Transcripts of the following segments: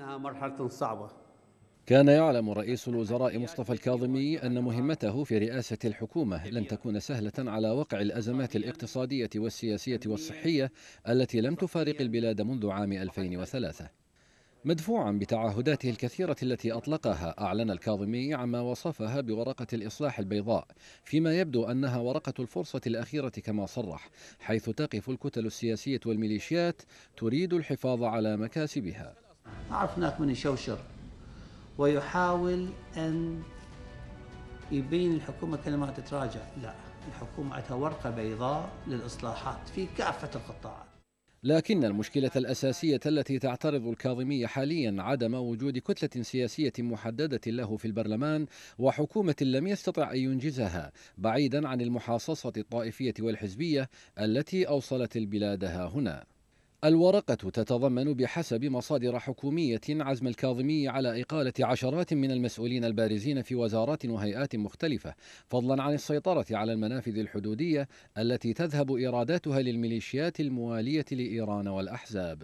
إنها مرحلة صعبة كان يعلم رئيس الوزراء مصطفى الكاظمي أن مهمته في رئاسة الحكومة لن تكون سهلة على وقع الأزمات الاقتصادية والسياسية والصحية التي لم تفارق البلاد منذ عام 2003 مدفوعا بتعهداته الكثيرة التي أطلقها أعلن الكاظمي عما وصفها بورقة الإصلاح البيضاء فيما يبدو أنها ورقة الفرصة الأخيرة كما صرح حيث تقف الكتل السياسية والميليشيات تريد الحفاظ على مكاسبها عرفناك من يشوشر ويحاول أن يبين الحكومة كلمة تتراجع لا الحكومة عندها ورقة بيضاء للإصلاحات في كافة القطاعات لكن المشكلة الأساسية التي تعترض الكاظمية حاليا عدم وجود كتلة سياسية محددة له في البرلمان وحكومة لم يستطع أن ينجزها بعيدا عن المحاصصة الطائفية والحزبية التي أوصلت البلاد هنا الورقة تتضمن بحسب مصادر حكومية عزم الكاظمي على إقالة عشرات من المسؤولين البارزين في وزارات وهيئات مختلفة، فضلا عن السيطرة على المنافذ الحدودية التي تذهب إيراداتها للميليشيات الموالية لإيران والأحزاب.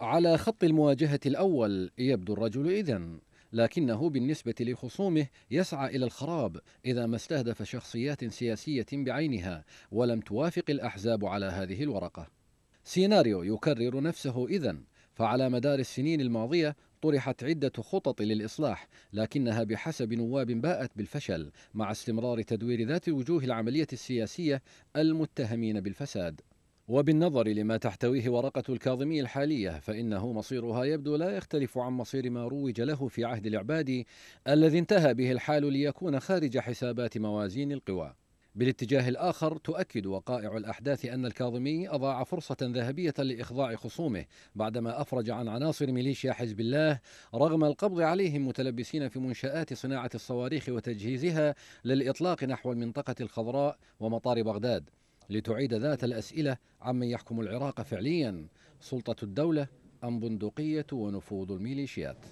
على خط المواجهة الأول يبدو الرجل إذن لكنه بالنسبة لخصومه يسعى إلى الخراب إذا ما استهدف شخصيات سياسية بعينها ولم توافق الأحزاب على هذه الورقة. سيناريو يكرر نفسه إذا فعلى مدار السنين الماضية طرحت عدة خطط للإصلاح لكنها بحسب نواب باءت بالفشل مع استمرار تدوير ذات وجوه العملية السياسية المتهمين بالفساد وبالنظر لما تحتويه ورقة الكاظمي الحالية فإنه مصيرها يبدو لا يختلف عن مصير ما روج له في عهد العبادي الذي انتهى به الحال ليكون خارج حسابات موازين القوى بالاتجاه الآخر تؤكد وقائع الأحداث أن الكاظمي أضاع فرصة ذهبية لإخضاع خصومه بعدما أفرج عن عناصر ميليشيا حزب الله رغم القبض عليهم متلبسين في منشآت صناعة الصواريخ وتجهيزها للإطلاق نحو المنطقة الخضراء ومطار بغداد لتعيد ذات الأسئلة عمن يحكم العراق فعليا سلطة الدولة أم بندقية ونفوذ الميليشيات